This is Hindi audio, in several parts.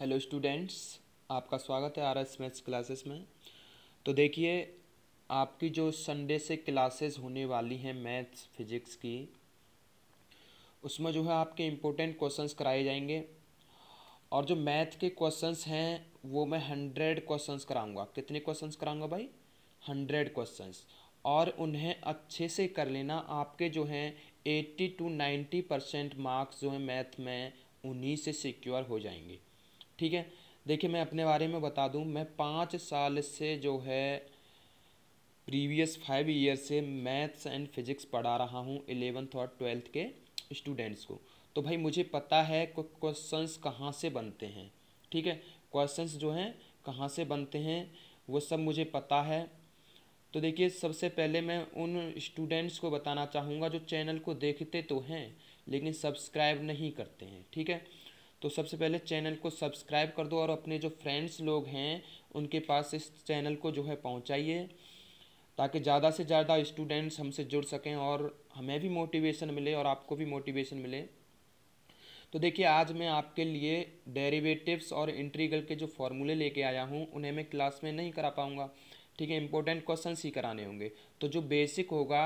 हेलो स्टूडेंट्स आपका स्वागत है आर एस मैथ्स क्लासेस में तो देखिए आपकी जो संडे से क्लासेस होने वाली हैं मैथ्स फिजिक्स की उसमें जो है आपके इम्पोर्टेंट क्वेश्चंस कराए जाएंगे और जो मैथ के क्वेश्चंस हैं वो मैं हंड्रेड क्वेश्चंस कराऊंगा कितने क्वेश्चंस कराऊंगा भाई हंड्रेड क्वेश्चंस और उन्हें अच्छे से कर लेना आपके जो हैं eighty two ninety percent marks जो हैं मैथ में उन्हीं से सिक्योर हो जाएंगे ठीक है देखिए मैं अपने बारे में बता दूं मैं पाँच साल से जो है प्रीवियस फाइव ईयर से मैथ्स एंड फिजिक्स पढ़ा रहा हूँ एलेवंथ और ट्वेल्थ के स्टूडेंट्स को तो भाई मुझे पता है क्वेश्चंस कहाँ से बनते हैं ठीक है क्वेश्चंस जो हैं कहाँ से बनते हैं वो सब मुझे पता है तो देखिए सबसे पहले मैं उन स्टूडेंट्स को बताना चाहूँगा जो चैनल को देखते तो हैं लेकिन सब्सक्राइब नहीं करते हैं ठीक है तो सबसे पहले चैनल को सब्सक्राइब कर दो और अपने जो फ्रेंड्स लोग हैं उनके पास इस चैनल को जो है पहुंचाइए ताकि ज़्यादा से ज़्यादा स्टूडेंट्स हमसे जुड़ सकें और हमें भी मोटिवेशन मिले और आपको भी मोटिवेशन मिले तो देखिए आज मैं आपके लिए डेरिवेटिव्स और इंट्रीगल के जो फॉर्मूले लेके आया हूँ उन्हें मैं क्लास में नहीं करा पाऊँगा ठीक है इंपॉर्टेंट क्वेश्चन ही कराने होंगे तो जो बेसिक होगा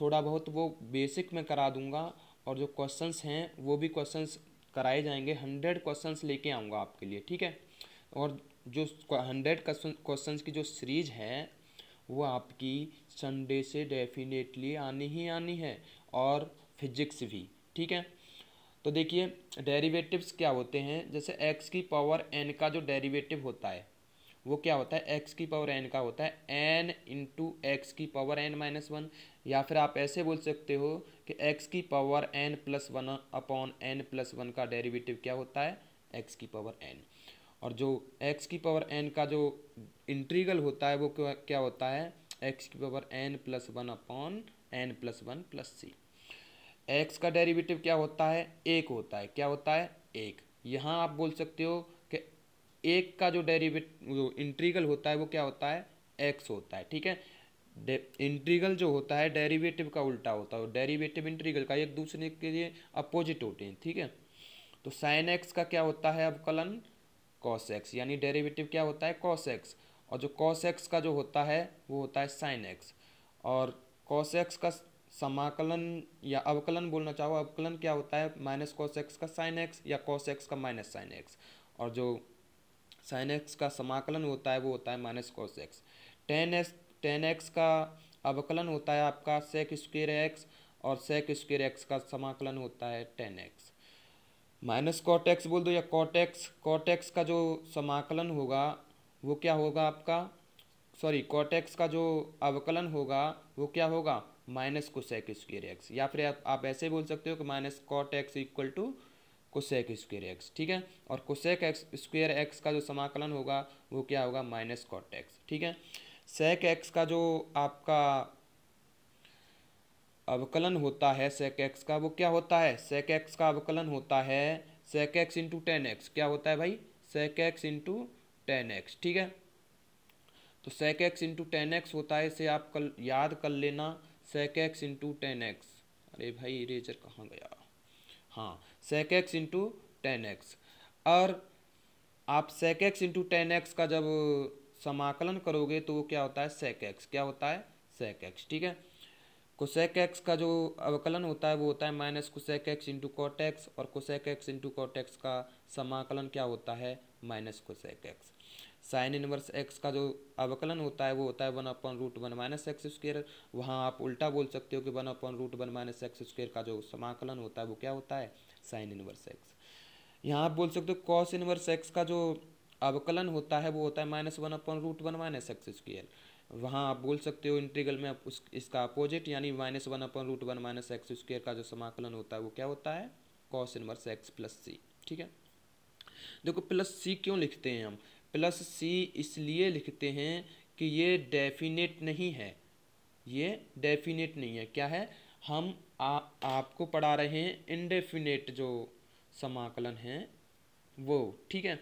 थोड़ा बहुत वो बेसिक में करा दूँगा और जो क्वेश्चंस हैं वो भी क्वेश्चंस कराए जाएंगे हंड्रेड क्वेश्चंस लेके आऊँगा आपके लिए ठीक है और जो हंड्रेड क्वेश्चंस की जो सीरीज है वो आपकी संडे से डेफिनेटली आनी ही आनी है और फिजिक्स भी ठीक है तो देखिए डेरिवेटिव्स क्या होते हैं जैसे एक्स की पावर एन का जो डेरिवेटिव होता है वो क्या होता है एक्स की पावर एन का होता है एन इंटू एक्स की पावर एन माइनस वन या फिर आप ऐसे बोल सकते हो कि x की power n plus one upon n plus one का डेरिवेटिव क्या होता है x की पावर n और जो x की पावर n का जो इंट्रीगल होता है वो क्या होता है x की power n plus one upon n plus one plus C x का डेरिवेटिव क्या होता है एक होता है क्या होता है एक यहाँ आप बोल सकते हो कि एक का जो डेरीवेट जो इंट्रीगल होता है वो क्या होता है एक्स होता है ठीक है इंट्रीगल जो होता है डेरिवेटिव का उल्टा होता है डेरिवेटिव इंट्रीगल का एक दूसरे के लिए अपोजिट होते हैं ठीक है तो साइन एक्स का क्या होता है अवकलन कॉस एक्स यानी डेरिवेटिव क्या होता है कॉस एक्स और जो कॉस एक्स का जो होता है वो होता है साइन एक्स और कॉस एक्स का समाकलन या अवकलन बोलना चाहो अवकलन क्या होता है माइनस कॉस एक्स का साइन एक्स या कॉस एक्स का माइनस साइन एक्स और जो साइन एक्स का समाकलन होता है वो होता है minus cos x tan x tan x का अवकलन होता है आपका सेक स्क्र एक्स और सेक स्क्र एक्स का समाकलन होता है टेन एक्स माइनस कॉटेक्स बोल दो या कॉटेक्स कॉटेक्स का जो समाकलन होगा वो क्या होगा आपका सॉरी कॉटेक्स का जो अवकलन होगा वो क्या होगा माइनस कोसेक स्क्र एक्स या फिर आप, आप ऐसे बोल सकते हो कि minus cot x equal to cosec square x ठीक है और कोसेक एक्स स्क्र एक्स का जो समाकलन होगा वो क्या होगा माइनस कॉट एक्स ठीक है सेक एक्स का जो आपका अवकलन होता है सेक एक्स का वो क्या होता है सेक एक्स का अवकलन होता है sec x into tan x क्या होता है भाई sec x into tan x ठीक है तो sec x into tan x होता है इसे आप कल याद कर लेना sec x into tan x अरे भाई इरेजर कहाँ गया हाँ sec x into tan x और आप sec x into tan x का जब समाकलन करोगे तो वो क्या होता है सेक एक्स क्या होता है सेक एक्स ठीक है कुसेक एक्स का जो अवकलन होता है वो होता है minus cosec x into cot x x और cosec x into cot x का समाकलन क्या होता है minus cosec x sine inverse x का जो अवकलन होता है वो होता है one upon root one minus x square वहाँ आप उल्टा बोल सकते हो कि one upon root one minus x square का जो समाकलन होता है वो क्या होता है साइन इनवर्स एक्स यहाँ आप बोल सकते हो कॉस इनवर्स एक्स का जो अवकलन होता है वो होता है minus one upon root one minus x square वहाँ आप बोल सकते हो इंटीग्रल में उस इसका अपोजिट यानी minus one upon root one minus x square का जो समाकलन होता है वो क्या होता है cos inverse x plus c ठीक है देखो प्लस सी क्यों लिखते हैं हम प्लस सी इसलिए लिखते हैं कि ये डेफिनेट नहीं है ये डेफिनेट नहीं है क्या है हम आ, आपको पढ़ा रहे हैं इनडेफिनेट जो समाकलन है वो ठीक है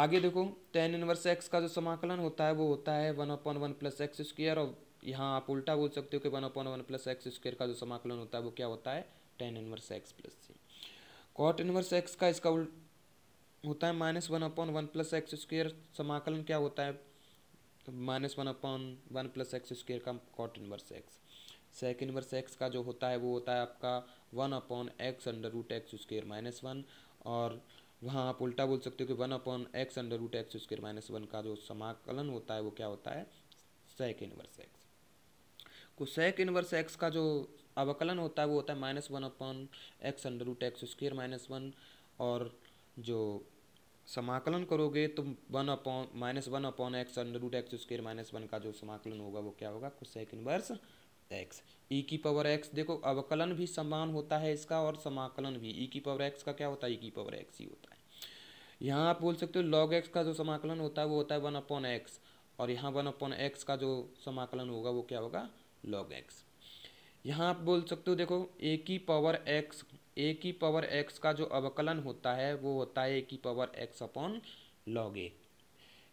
आगे देखो टेन इनवर्स एक्स का जो समाकलन होता है वो होता है one upon one plus x square और यहाँ आप उल्टा बोल सकते हो कि one upon one plus x square का जो समाकलन होता है वो क्या होता है tan inverse x plus c cot inverse x का इसका उल्ट होता है minus one upon one plus x square समाकलन क्या होता है minus one upon one plus x square का cot inverse x sec inverse x का जो होता है वो होता है आपका one upon x under root x square minus one और वहाँ आप उल्टा बोल सकते हो कि one upon x under root x square minus one का जो समाकलन होता है वो क्या होता है सेक इनवर्स एक्स को सेक इनवर्स एक्स का जो अवकलन होता है वो होता है minus one upon x under root x square minus one और जो समाकलन करोगे तो one upon minus one upon x under root x square minus one का जो समाकलन होगा वो क्या होगा सेक इनवर्स एक्स ई की पावर एक्स देखो अवकलन भी समान होता है इसका और समाकलन भी ई e की पावर एक्स का क्या होता है ई e की पावर एक्स ही होता है यहाँ आप बोल सकते हो लॉग एक्स का जो समाकलन होता है वो होता है वन अपॉन एक्स और यहाँ वन अपॉन एक्स का जो समाकलन होगा वो क्या होगा लॉग एक्स यहाँ आप बोल सकते हो देखो ए की पावर एक्स ए की पावर एक्स का जो अवकलन होता है वो होता है ए की power x upon log a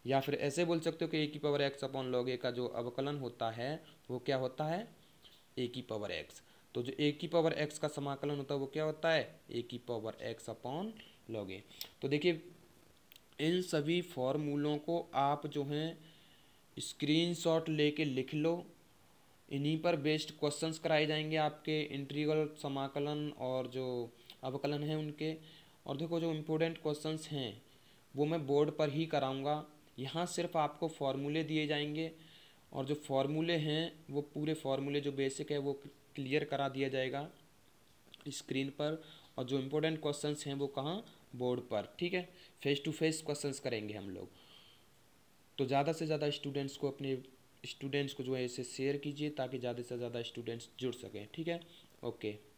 या फिर ऐसे बोल सकते हो कि ए की power x upon log a का जो अवकलन होता है वो क्या होता है ए की पावर एक्स तो जो ए की पावर एक्स का समाकलन होता है वो क्या होता है ए की power x upon log a तो देखिए इन सभी फॉर्मूलों को आप जो हैं स्क्रीनशॉट लेके लिख लो इन्हीं पर बेस्ड क्वेश्चंस कराए जाएंगे आपके इंट्रीगल समाकलन और जो अवकलन है उनके और देखो जो इम्पोर्टेंट क्वेश्चंस हैं वो मैं बोर्ड पर ही कराऊंगा यहाँ सिर्फ आपको फॉर्मूले दिए जाएंगे और जो फॉर्मूले हैं वो पूरे फॉर्मूले जो बेसिक है वो क्लियर करा दिया जाएगा स्क्रीन पर और जो इम्पोर्टेंट क्वेश्चंस हैं वो कहाँ बोर्ड पर ठीक है फेस टू फेस क्वेश्चंस करेंगे हम लोग तो ज़्यादा से ज़्यादा स्टूडेंट्स को अपने स्टूडेंट्स को जो है इसे शेयर कीजिए ताकि ज़्यादा से ज़्यादा स्टूडेंट्स जुड़ सकें ठीक है ओके